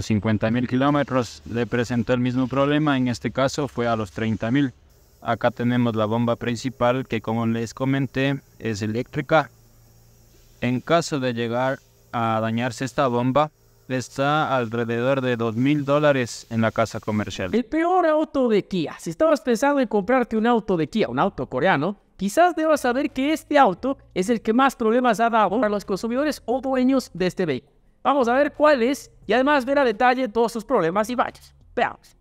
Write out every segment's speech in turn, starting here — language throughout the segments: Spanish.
los mil kilómetros le presentó el mismo problema, en este caso fue a los mil, Acá tenemos la bomba principal que como les comenté es eléctrica. En caso de llegar a dañarse esta bomba, está alrededor de 2 mil dólares en la casa comercial. El peor auto de Kia. Si estabas pensando en comprarte un auto de Kia, un auto coreano, quizás debas saber que este auto es el que más problemas ha dado a los consumidores o dueños de este vehículo. Vamos a ver cuál es y además ver a detalle todos sus problemas y fallas. Veamos.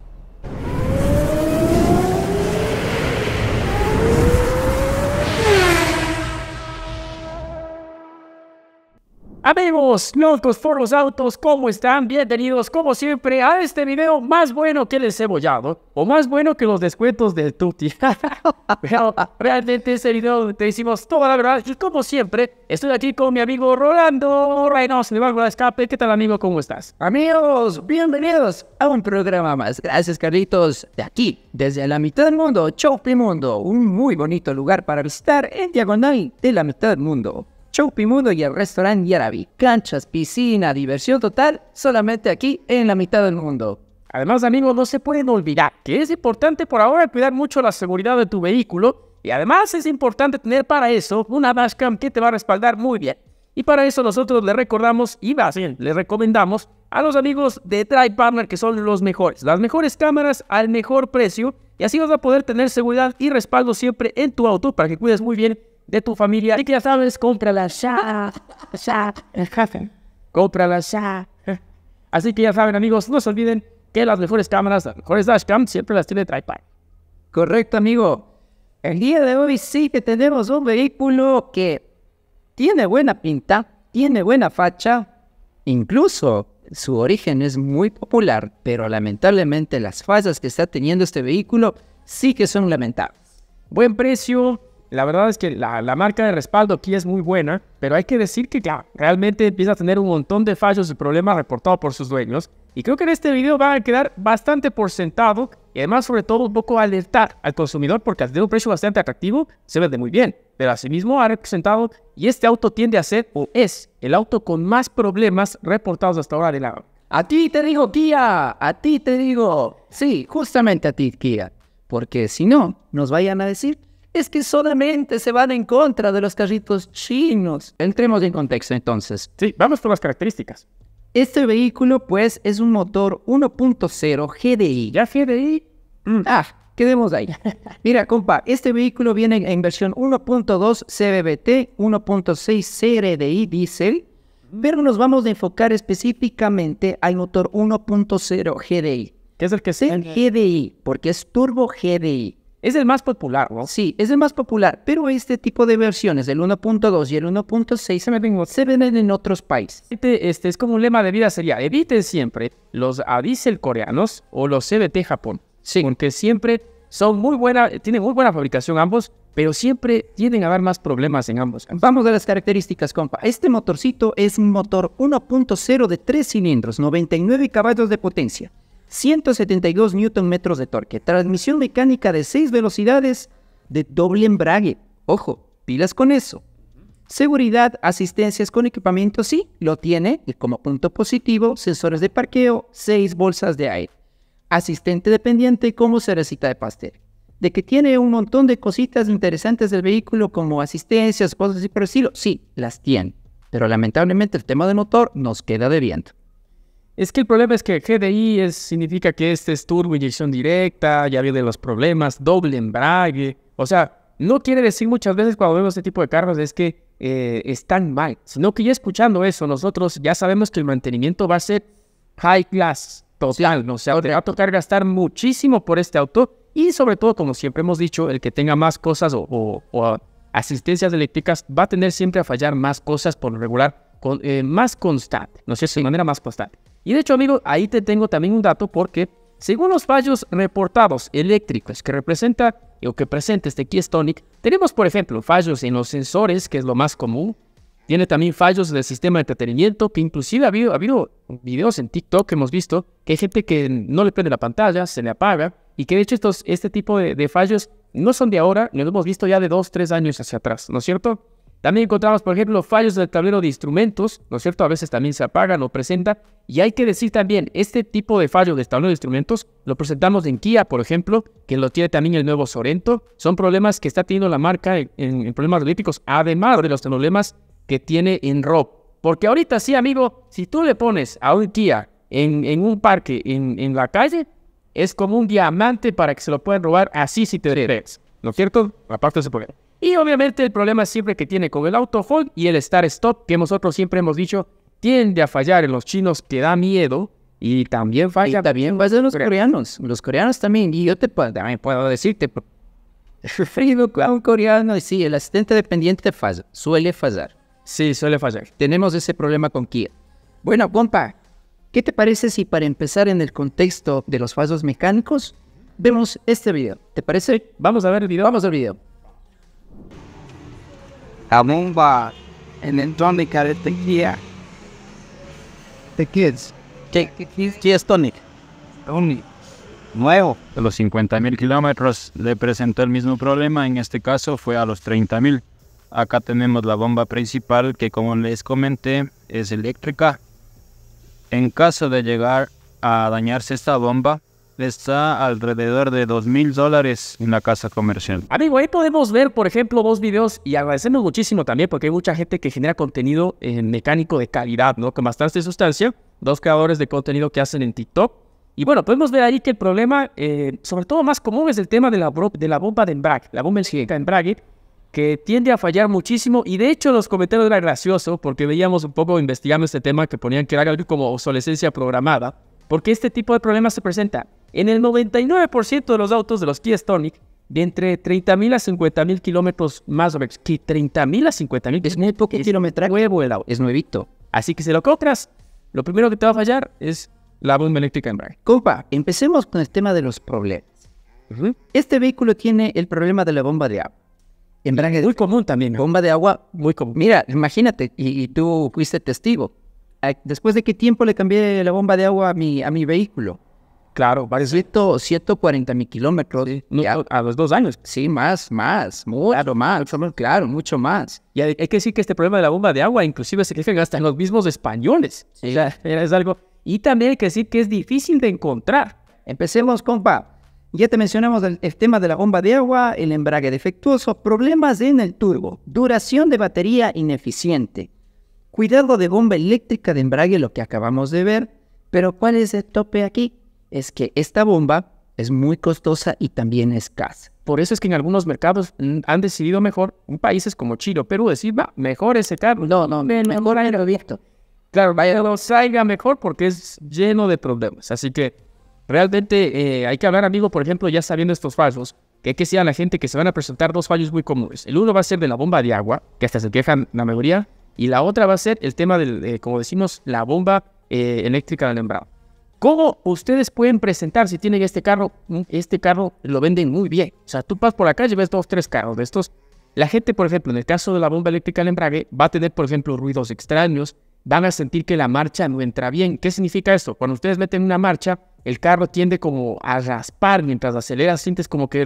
Amigos, locos foros, autos, ¿cómo están? Bienvenidos como siempre a este video más bueno que el cebollado o más bueno que los descuentos del Tutti. realmente este video te decimos toda la verdad y como siempre estoy aquí con mi amigo Rolando Reynos de la Escape. ¿Qué tal amigo? ¿Cómo estás? Amigos, bienvenidos a un programa más. Gracias Carlitos. De aquí, desde la mitad del mundo, Chopi Mundo, un muy bonito lugar para visitar en diagonal de la mitad del mundo show y el restaurante Yarabi. Canchas, piscina, diversión total, solamente aquí en la mitad del mundo. Además, amigos, no se pueden olvidar que es importante por ahora cuidar mucho la seguridad de tu vehículo y además es importante tener para eso una dashcam que te va a respaldar muy bien. Y para eso nosotros le recordamos y más bien, le recomendamos a los amigos de Try Partner que son los mejores, las mejores cámaras al mejor precio y así vas a poder tener seguridad y respaldo siempre en tu auto para que cuides muy bien de tu familia. Y que ya sabes, ah. el ya, ya, la ya. Así que ya saben, amigos, no se olviden que las mejores cámaras, las mejores dashcam, siempre las tiene TriPad. Correcto, amigo. El día de hoy sí que tenemos un vehículo que tiene buena pinta, tiene buena facha, incluso su origen es muy popular, pero lamentablemente las fallas que está teniendo este vehículo sí que son lamentables. Buen precio, la verdad es que la, marca de respaldo aquí es muy buena, pero hay que decir que ya realmente empieza a tener un montón de fallos y problemas reportados por sus dueños. Y creo que en este video van a quedar bastante por sentado y además sobre todo un poco alertar al consumidor porque al tener un precio bastante atractivo se vende muy bien. Pero asimismo ha representado y este auto tiende a ser o es el auto con más problemas reportados hasta ahora de la... A ti te digo Kia, a ti te digo. Sí, justamente a ti Kia. Porque si no, nos vayan a decir es que solamente se van en contra de los carritos chinos. Entremos en contexto entonces. Sí, vamos por las características. Este vehículo pues es un motor 1.0 GDI. ¿Ya GDI? Mm. Ah, quedemos ahí. Mira, compa, este vehículo viene en versión 1.2 CBBT, 1.6 CRDI diésel, pero nos vamos a enfocar específicamente al motor 1.0 GDI. ¿Qué es el que es? El GDI, porque es turbo GDI. Es el más popular, ¿no? Sí, es el más popular, pero este tipo de versiones, el 1.2 y el 1.6, se venden en otros países. Este, este, es como un lema de vida, sería eviten siempre los a-diesel coreanos o los CBT Japón. Sí. Porque siempre son muy buena, tienen muy buena fabricación ambos, pero siempre tienden a haber más problemas en ambos. Vamos a las características, compa. Este motorcito es un motor 1.0 de 3 cilindros, 99 caballos de potencia. 172 Nm de torque, transmisión mecánica de 6 velocidades de doble embrague. Ojo, pilas con eso. Seguridad, asistencias con equipamiento, sí, lo tiene, y como punto positivo, sensores de parqueo, 6 bolsas de aire. Asistente dependiente como cerecita de pastel. De que tiene un montón de cositas interesantes del vehículo, como asistencias, cosas así por estilo, sí, las tiene. Pero lamentablemente el tema del motor nos queda de viento es que el problema es que GDI significa que este es turbo inyección directa, ya de los problemas, doble embrague. O sea, no quiere decir muchas veces cuando vemos este tipo de carros es que eh, están mal, sino que ya escuchando eso, nosotros ya sabemos que el mantenimiento va a ser high class, total. O sea, te va a tocar gastar muchísimo por este auto y sobre todo, como siempre hemos dicho, el que tenga más cosas o, asistencias eléctricas va a tener siempre a fallar más cosas por regular, eh, más constante, ¿no sé De manera más constante. Y de hecho, amigo, ahí te tengo también un dato porque según los fallos reportados eléctricos que representa o que presenta este Keystonic, tenemos por ejemplo fallos en los sensores, que es lo más común. Tiene también fallos del sistema de entretenimiento, que inclusive ha habido, videos en TikTok que hemos visto, que hay gente que no le prende la pantalla, se le apaga, y que de hecho estos, este tipo de, fallos no son de ahora, los hemos visto ya de dos, tres años hacia atrás, ¿no es cierto? También encontramos, por ejemplo, fallos del tablero de instrumentos, ¿no es cierto? A veces también se apagan o presenta. Y hay que decir también, este tipo de fallos del tablero de instrumentos lo presentamos en Kia, por ejemplo, que lo tiene también el nuevo Sorento. Son problemas que está teniendo la marca en, problemas olímpicos, además de los problemas que tiene en ROP. Porque ahorita sí, amigo, si tú le pones a un Kia en, un parque, en, la calle, es como un diamante para que se lo puedan robar así si te sí. ¿No es cierto? Aparte de ese problema. Y obviamente el problema siempre que tiene con el autofold y el start stop, que nosotros siempre hemos dicho, tiende a fallar en los chinos, que da miedo. Y también falla. también va en los coreanos. Los coreanos también. Y yo te también puedo decirte, referido a un coreano, y sí, el asistente dependiente falla, suele fallar. Sí, suele fallar. Tenemos ese problema con Kia. Bueno, compa, ¿qué te parece si para empezar en el contexto de los fallos mecánicos, vemos este video? ¿Te parece? Vamos a ver el video. Vamos al video la bomba electrónica de tequila. The Kids. ¿Qué es Tonic. Tonic. Nuevo. A los 50.000 kilómetros le presentó el mismo problema, en este caso fue a los 30.000. Acá tenemos la bomba principal que como les comenté es eléctrica. En caso de llegar a dañarse esta bomba, está alrededor de dos mil dólares en la casa comercial. Amigo, ahí podemos ver, por ejemplo, dos videos y agradecemos muchísimo también porque hay mucha gente que genera contenido eh, mecánico de calidad, ¿no? Con bastante sustancia. Dos creadores de contenido que hacen en TikTok. Y bueno, podemos ver ahí que el problema, eh, sobre todo más común, es el tema de la, bomba de embrague, la bomba de embrague, que tiende a fallar muchísimo. Y de hecho, los comentarios eran graciosos porque veíamos un poco, investigando este tema, que ponían que era algo como obsolescencia programada. Porque este tipo de problemas se presenta en el 99% de los autos de los Kia Stonic, de entre 30.000 a 50.000 kilómetros más o menos, que 30.000 a 50.000 es muy poco kilometraje. Nuevo el auto. Es nuevito. Así que si lo compras, lo primero que te va a fallar es la bomba eléctrica en braille. Compa, empecemos con el tema de los problemas. Este vehículo tiene el problema de la bomba de agua. Embrague muy común también. Bomba de agua muy común. Mira, imagínate, y, tú fuiste testigo. Después de qué tiempo le cambié la bomba de agua a mi, a mi vehículo. Claro, varios. 140 mil kilómetros. a los dos años. Sí, más, más, mucho claro, más, claro, mucho más. Y hay, que decir que este problema de la bomba de agua inclusive se que hasta en los mismos españoles. es algo... Y también hay que decir que es difícil de encontrar. Empecemos, con compa. Ya te mencionamos el, tema de la bomba de agua, el embrague defectuoso, problemas en el turbo, duración de batería ineficiente, cuidado de bomba eléctrica de embrague, lo que acabamos de ver. Pero ¿cuál es el tope aquí? es que esta bomba es muy costosa y también escasa. Por eso es que en algunos mercados mm, han decidido mejor, en países como Chile o Perú, decir, va, mejor ese carro. No, no, mejor mejor abierto. Claro, vaya, no salga mejor porque es lleno de problemas. Así que realmente eh, hay que hablar, amigo, por ejemplo, ya sabiendo estos fallos, que hay que decir a la gente que se van a presentar dos fallos muy comunes. El uno va a ser de la bomba de agua, que hasta se quejan la mayoría, y la otra va a ser el tema de, eh, como decimos, la bomba eh, eléctrica del embrague. ¿Cómo ustedes pueden presentar si tienen este carro? Mm, este carro lo venden muy bien. O sea, tú pasas por la calle y ves dos, tres carros de estos. La gente, por ejemplo, en el caso de la bomba eléctrica del embrague, va a tener, por ejemplo, ruidos extraños, van a sentir que la marcha no entra bien. ¿Qué significa esto? Cuando ustedes meten una marcha, el carro tiende como a raspar mientras aceleras, sientes como que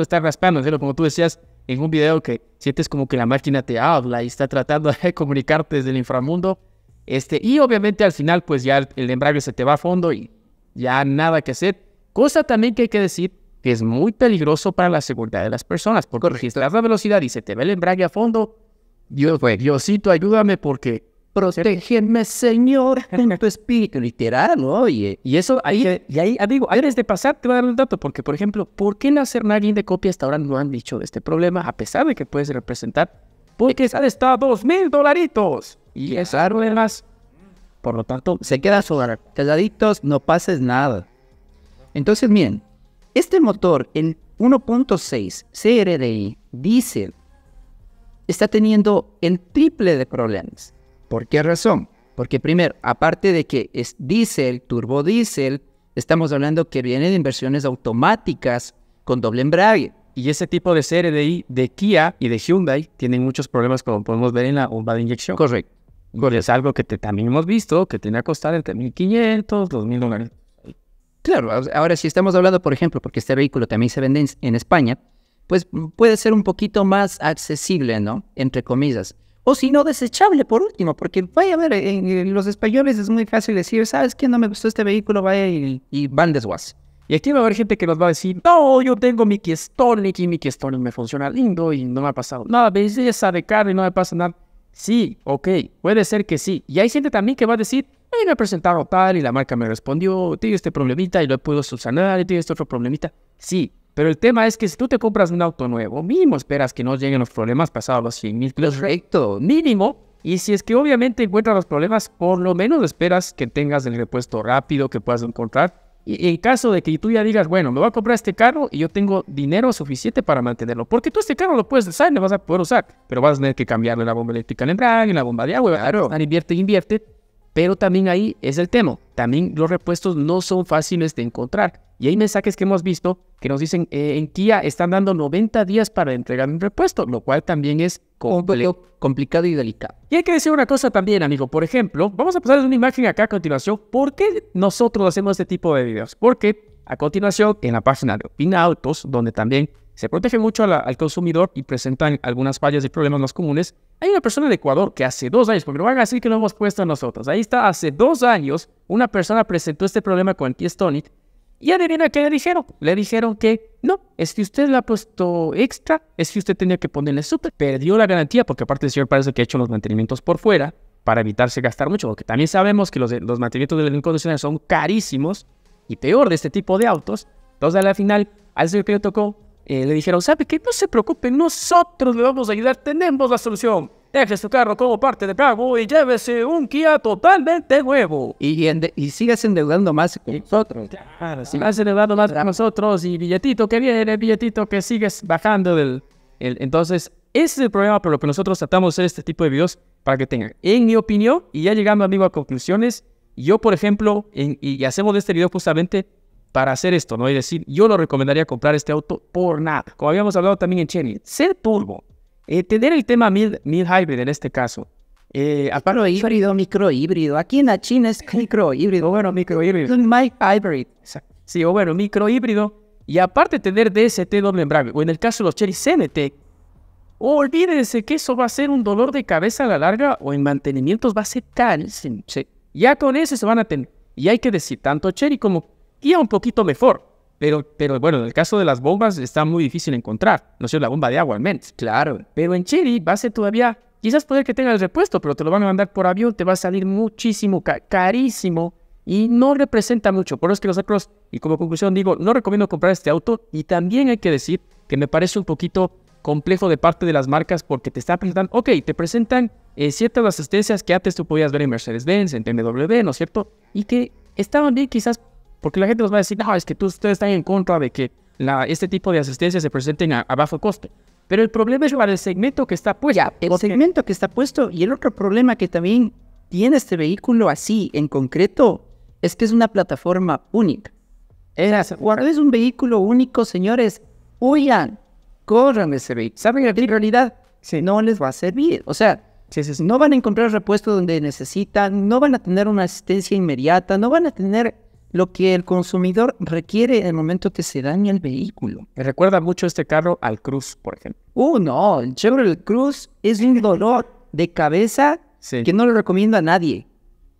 está raspando, ¿sí? como tú decías en un video que sientes como que la máquina te habla y está tratando de comunicarte desde el inframundo este, y obviamente al final, pues ya el, embrague se te va a fondo y ya nada que hacer. Cosa también que hay que decir que es muy peligroso para la seguridad de las personas, porque registras la velocidad y se te ve el embrague a fondo, Dios, pues, Diosito, ayúdame porque... Protégeme, Señor, en tu espíritu, literal, ¿no? Y, y eso, ahí, y ahí, ah, digo antes de pasar, te voy a dar un dato, porque, por ejemplo, ¿por qué nacer nadie de copia hasta ahora no han dicho de este problema, a pesar de que puedes representar? Porque sale estado dos mil dolaritos y esas ruedas. Por lo tanto, se queda sobre calladitos, no pases nada. Entonces, miren. este motor en 1.6 CRDI diésel está teniendo el triple de problemas. ¿Por qué razón? Porque primero, aparte de que es diésel, turbo diésel, estamos hablando que viene de inversiones automáticas con doble embrague. Y ese tipo de CRDI de Kia y de Hyundai tienen muchos problemas como podemos ver en la bomba de inyección. Correcto. Pues, Correcto. es algo que también hemos visto, que tiene a costar entre 1.500, 2.000 dólares. Claro, ahora si estamos hablando, por ejemplo, porque este vehículo también se vende en, España, pues mm, puede ser un poquito más accesible, ¿no? Entre comillas. O si no, desechable por último, porque vaya a ver, en, eh, eh, los españoles es muy fácil decir, ¿sabes qué? No me gustó este vehículo, vaya y, van desguace. Y aquí va a haber gente que nos va a decir, no, yo tengo mi Keystonic y mi Keystonic me funciona lindo y no me ha pasado nada, belleza de y no me pasa nada. Sí, ok, puede ser que sí. Y hay gente también que va a decir, me he presentado tal y la marca me respondió, tengo este problemita y lo puedo subsanar, y tengo este otro problemita. Sí, pero el tema es que si tú te compras un auto nuevo, mínimo esperas que no lleguen los problemas pasados los 100 mil kilómetros. Correcto, mínimo. Y si es que obviamente encuentras los problemas, por lo menos esperas que tengas el repuesto rápido que puedas encontrar y en caso de que tú ya digas, bueno, me voy a comprar este carro y yo tengo dinero suficiente para mantenerlo, porque tú este carro lo puedes usar, lo vas a poder usar, pero vas a tener que cambiarle la bomba eléctrica en drag Y la bomba de agua, claro. invierte, invierte, pero también ahí es el tema. También los repuestos no son fáciles de encontrar. Y hay mensajes que hemos visto que nos dicen, eh, en Kia están dando 90 días para entregar un repuesto, lo cual también es complicado y delicado. Y hay que decir una cosa también, amigo. Por ejemplo, vamos a pasarles una imagen acá a continuación. ¿Por qué nosotros hacemos este tipo de videos? Porque a continuación, en la página de Opinautos, donde también se protege mucho al consumidor y presentan algunas fallas y problemas más comunes. Hay una persona de Ecuador que hace dos años, porque no van a decir que lo hemos puesto nosotros, ahí está, hace dos años una persona presentó este problema con el Keystonic y adivina qué le dijeron. Le dijeron que no, es que usted la ha puesto extra, es que usted tenía que ponerle super. Perdió la garantía porque aparte el señor parece que ha hecho los mantenimientos por fuera para evitarse gastar mucho, porque también sabemos que los, los mantenimientos del incondicional son carísimos y peor de este tipo de autos. Entonces, al final, al señor que le tocó eh, le dijeron, ¿sabe qué? No se preocupen, nosotros le vamos a ayudar, tenemos la solución. Deje su carro como parte de pago y llévese un Kia totalmente nuevo. Y, y, endeudando más que nosotros. Claro, ah. sigas endeudando más con nosotros y billetito que viene, billetito que sigues bajando del... El, entonces, ese es el problema por lo que nosotros tratamos de hacer este tipo de videos para que tengan. En mi opinión, y ya llegando amigo a conclusiones, yo por ejemplo, en, y hacemos de este video justamente para hacer esto, ¿no? hay decir, yo lo recomendaría comprar este auto por nada. Como habíamos hablado también en Cherry, ser turbo, eh, tener el tema mid, hybrid en este caso. Eh, aparte, híbrido, micro Aquí en la China es micro híbrido. bueno, micro híbrido. mic hybrid. Sí, o bueno, microhíbrido. Y aparte tener DST doble embrague, o en el caso de los Cherry CNT, olvídense que eso va a ser un dolor de cabeza a la larga o en mantenimientos va a ser tal. Ya con eso se van a tener. Y hay que decir, tanto Cherry como a un poquito mejor. Pero, pero bueno, en el caso de las bombas está muy difícil encontrar. No sé, la bomba de agua al menos. Claro. Pero en Chiri va a ser todavía, quizás poder que tenga el repuesto, pero te lo van a mandar por avión, te va a salir muchísimo, carísimo y no representa mucho. Por eso es que acros y como conclusión digo, no recomiendo comprar este auto. Y también hay que decir que me parece un poquito complejo de parte de las marcas porque te están presentando, ok, te presentan eh, ciertas asistencias que antes tú podías ver en Mercedes-Benz, en BMW, ¿no es cierto? Y que estaban bien quizás porque la gente nos va a decir, no, es que tú, ustedes están en contra de que este tipo de asistencia se presenten a, bajo coste. Pero el problema es llevar el segmento que está puesto. Ya, el segmento que está puesto. Y el otro problema que también tiene este vehículo así, en concreto, es que es una plataforma única. es un vehículo único, señores, huyan, corran ese vehículo. ¿Saben que en realidad no les va a servir? O sea, no van a encontrar repuesto donde necesitan, no van a tener una asistencia inmediata, no van a tener lo que el consumidor requiere en el momento que se daña el vehículo. Me recuerda mucho este carro al Cruz, por ejemplo. Uh, no, el Chevrolet Cruz es un dolor de cabeza que no lo recomiendo a nadie.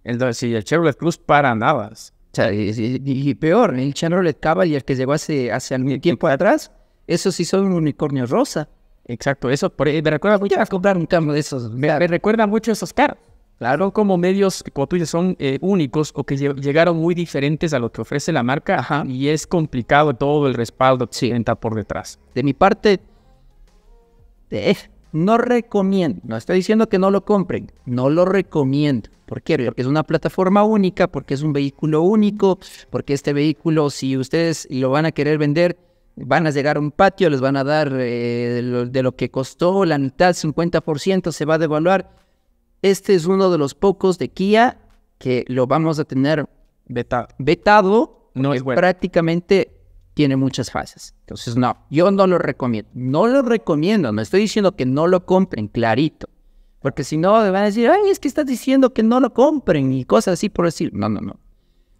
Entonces, el Chevrolet Cruz para nada. O sea, y, peor, el Chevrolet Cavalier que llegó hace, hace algún tiempo atrás, eso sí son un unicornio rosa. Exacto, eso me recuerda mucho. a comprar un carro de esos. Me, me recuerda mucho esos carros. Claro, como medios, como son eh, únicos o que llegaron muy diferentes a lo que ofrece la marca y es complicado todo el respaldo que por detrás. De mi parte, no recomiendo, no estoy diciendo que no lo compren, no lo recomiendo. ¿Por qué? Porque es una plataforma única, porque es un vehículo único, porque este vehículo, si ustedes lo van a querer vender, van a llegar a un patio, les van a dar de, eh, lo, de lo que costó, la mitad, 50% se va a devaluar este es uno de los pocos de Kia que lo vamos a tener vetado. no es prácticamente tiene muchas fases. Entonces, no, yo no lo recomiendo. No lo recomiendo, no estoy diciendo que no lo compren, clarito. Porque si no, me van a decir, ay, es que estás diciendo que no lo compren y cosas así por decir. No, no, no.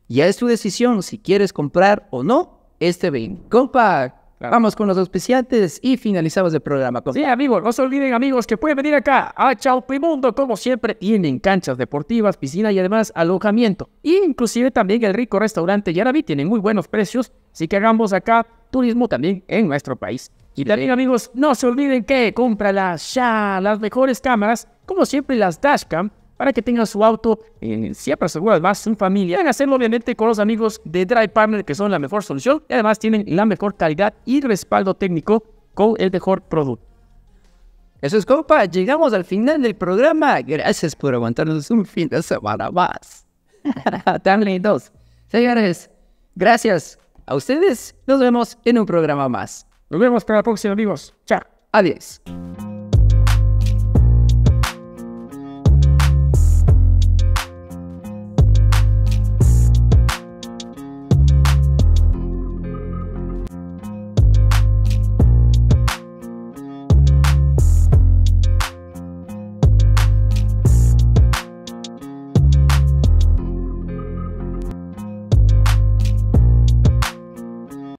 Ya es tu decisión si quieres comprar o no este vehículo. Compact. Vamos con los auspiciantes y finalizamos el programa. Con... Sí, amigos, no se olviden, amigos, que pueden venir acá a Chalpimundo. Como siempre, tienen canchas deportivas, piscina y además alojamiento. Inclusive también el rico restaurante Yaraví tienen muy buenos precios. Así que hagamos acá turismo también en nuestro país. Y también, amigos, no se olviden que compra las ya, las mejores cámaras, como siempre las dashcam para que tenga su auto en eh, siempre seguro, además en familia. Pueden hacerlo obviamente con los amigos de Drive Partner que son la mejor solución y además tienen la mejor calidad y respaldo técnico con el mejor producto. Eso es Copa, llegamos al final del programa. Gracias por aguantarnos un fin de semana más. Tan lindos. Señores, gracias a ustedes. Nos vemos en un programa más. Nos vemos para la próxima amigos. Chao. Adiós.